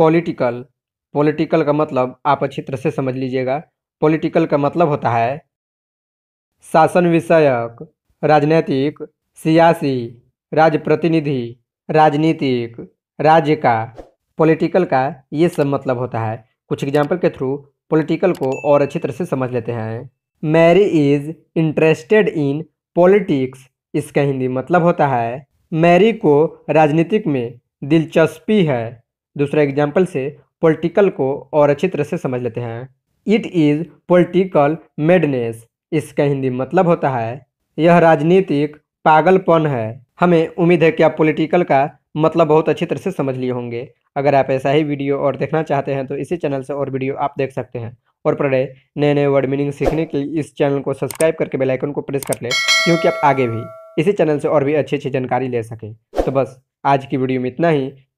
political political का मतलब आप अच्छी तरह से समझ लीजिएगा पॉलिटिकल का मतलब होता है शासन विषयक राजनैतिक सियासी राज्य प्रतिनिधि राजनीतिक राज्य का पॉलिटिकल का ये सब मतलब होता है कुछ एग्जाम्पल के थ्रू पॉलिटिकल को और अच्छी तरह से समझ लेते हैं Mary is interested in politics इसका हिंदी मतलब होता है मैरी को राजनीतिक में दिलचस्पी है दूसरा एग्जाम्पल से पॉलिटिकल को और अच्छी तरह से समझ लेते हैं इट इज़ पॉलिटिकल मेडनेस इसका हिंदी मतलब होता है यह राजनीतिक पागलपन है हमें उम्मीद है कि आप पॉलिटिकल का मतलब बहुत अच्छी तरह से समझ लिए होंगे अगर आप ऐसा ही वीडियो और देखना चाहते हैं तो इसी चैनल से और वीडियो आप देख सकते हैं और पढ़े नए नए वर्ड मीनिंग सीखने के लिए इस चैनल को सब्सक्राइब करके बेल आइकन को प्रेस कर लें क्योंकि आप आगे भी इसी चैनल से और भी अच्छी अच्छी जानकारी ले सकें तो बस आज की वीडियो में इतना ही